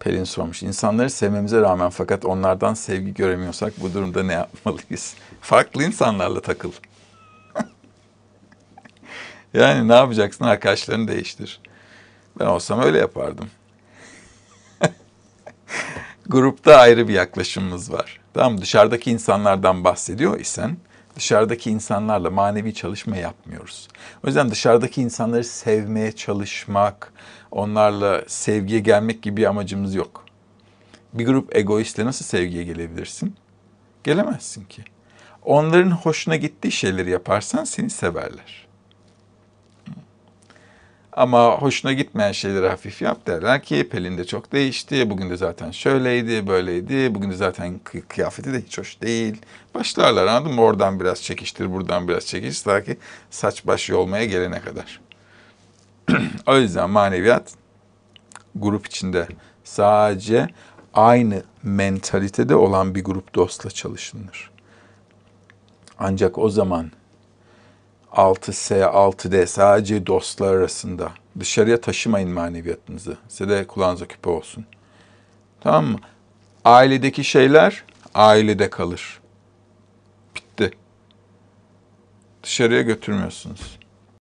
Pelin sormuş. İnsanları sevmemize rağmen fakat onlardan sevgi göremiyorsak bu durumda ne yapmalıyız? Farklı insanlarla takıl. yani ne yapacaksın? Arkadaşlarını değiştir. Ben olsam öyle yapardım. Grupta ayrı bir yaklaşımımız var. Tamam dışarıdaki insanlardan bahsediyor isen Dışarıdaki insanlarla manevi çalışma yapmıyoruz. O yüzden dışarıdaki insanları sevmeye çalışmak, onlarla sevgiye gelmek gibi bir amacımız yok. Bir grup egoistle nasıl sevgiye gelebilirsin? Gelemezsin ki. Onların hoşuna gittiği şeyleri yaparsan seni severler. Ama hoşuna gitmeyen şeyleri hafif yap derler ki Pelin de çok değişti. Bugün de zaten şöyleydi, böyleydi. Bugün de zaten kıyafeti de hiç hoş değil. Başlarlar anladın mı? Oradan biraz çekiştir, buradan biraz çekiştir. Ta ki saç baş yolmaya gelene kadar. o yüzden maneviyat grup içinde sadece aynı mentalitede olan bir grup dostla çalışılır. Ancak o zaman 6S, 6D sadece dostlar arasında. Dışarıya taşımayın maneviyatınızı. Size de kulağınıza küpe olsun. Tamam mı? Ailedeki şeyler ailede kalır. Bitti. Dışarıya götürmüyorsunuz.